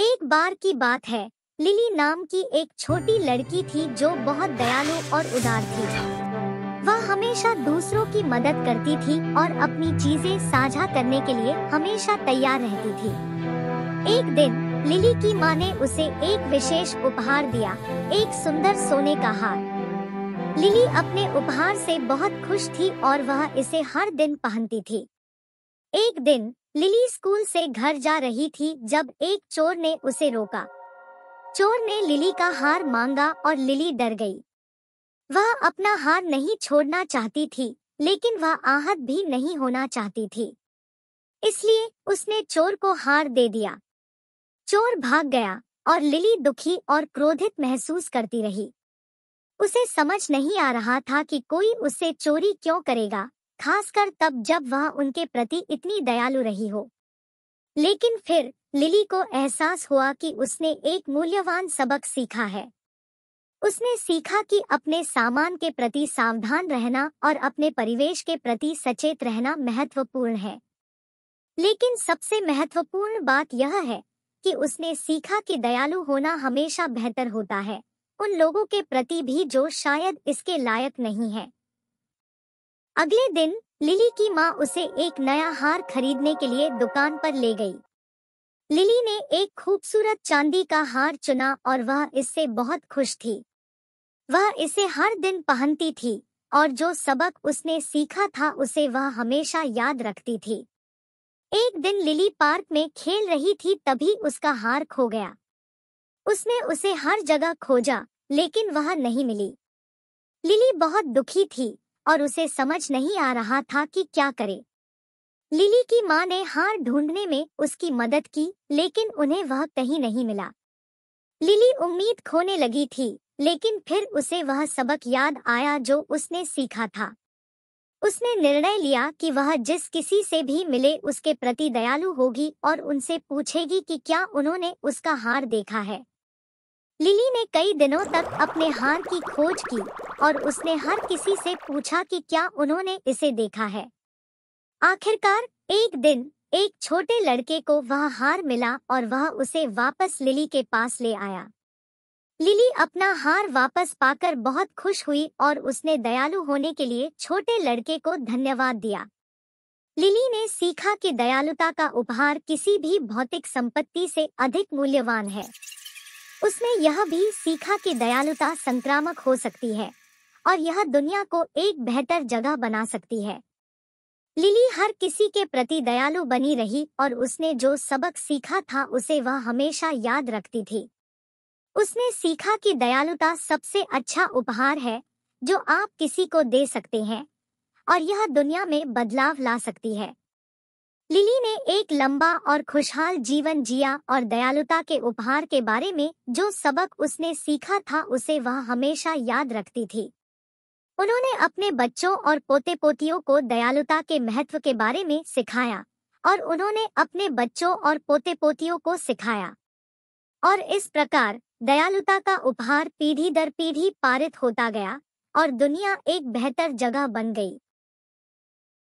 एक बार की बात है लिली नाम की एक छोटी लड़की थी जो बहुत दयालु और उदार थी वह हमेशा दूसरों की मदद करती थी और अपनी चीजें साझा करने के लिए हमेशा तैयार रहती थी एक दिन लिली की माँ ने उसे एक विशेष उपहार दिया एक सुंदर सोने का हार लिली अपने उपहार से बहुत खुश थी और वह इसे हर दिन पहनती थी एक दिन लिली स्कूल से घर जा रही थी जब एक चोर ने उसे रोका चोर ने लिली का हार मांगा और लिली डर गई वह अपना हार नहीं छोड़ना चाहती थी लेकिन वह आहत भी नहीं होना चाहती थी इसलिए उसने चोर को हार दे दिया चोर भाग गया और लिली दुखी और क्रोधित महसूस करती रही उसे समझ नहीं आ रहा था कि कोई उससे चोरी क्यों करेगा खासकर तब जब वह उनके प्रति इतनी दयालु रही हो लेकिन फिर लिली को एहसास हुआ कि उसने एक मूल्यवान सबक सीखा है उसने सीखा कि अपने सामान के प्रति सावधान रहना और अपने परिवेश के प्रति सचेत रहना महत्वपूर्ण है लेकिन सबसे महत्वपूर्ण बात यह है कि उसने सीखा कि दयालु होना हमेशा बेहतर होता है उन लोगों के प्रति भी जो शायद इसके लायक नहीं है अगले दिन लिली की माँ उसे एक नया हार खरीदने के लिए दुकान पर ले गई लिली ने एक खूबसूरत चांदी का हार चुना और वह इससे बहुत खुश थी वह इसे हर दिन पहनती थी और जो सबक उसने सीखा था उसे वह हमेशा याद रखती थी एक दिन लिली पार्क में खेल रही थी तभी उसका हार खो गया उसने उसे हर जगह खोजा लेकिन वह नहीं मिली लिली बहुत दुखी थी और उसे समझ नहीं आ रहा था कि क्या करे लिली की माँ ने हार ढूंढने में उसकी मदद की लेकिन उन्हें वह कहीं नहीं मिला लिली उम्मीद खोने लगी थी लेकिन फिर उसे वह सबक याद आया जो उसने सीखा था उसने निर्णय लिया कि वह जिस किसी से भी मिले उसके प्रति दयालु होगी और उनसे पूछेगी कि क्या उन्होंने उसका हार देखा है लिली ने कई दिनों तक अपने हार की खोज की और उसने हर किसी से पूछा कि क्या उन्होंने इसे देखा है आखिरकार एक दिन एक छोटे लड़के को वह हार मिला और वह उसे वापस लिली के पास ले आया लिली अपना हार वापस पाकर बहुत खुश हुई और उसने दयालु होने के लिए छोटे लड़के को धन्यवाद दिया लिली ने सीखा कि दयालुता का उपहार किसी भी भौतिक संपत्ति से अधिक मूल्यवान है उसने यह भी सीखा कि दयालुता संक्रामक हो सकती है और यह दुनिया को एक बेहतर जगह बना सकती है लिली हर किसी के प्रति दयालु बनी रही और उसने जो सबक सीखा था उसे वह हमेशा याद रखती थी उसने सीखा कि दयालुता सबसे अच्छा उपहार है जो आप किसी को दे सकते हैं और यह दुनिया में बदलाव ला सकती है लिली ने एक लंबा और खुशहाल जीवन जिया और दयालुता के उपहार के बारे में जो सबक उसने सीखा था उसे वह हमेशा याद रखती थी उन्होंने अपने बच्चों और पोते पोतियों को दयालुता के महत्व के बारे में सिखाया और उन्होंने अपने बच्चों और पोते पोतियों को सिखाया और इस प्रकार दयालुता का उपहार पीढ़ी दर पीढ़ी पारित होता गया और दुनिया एक बेहतर जगह बन गई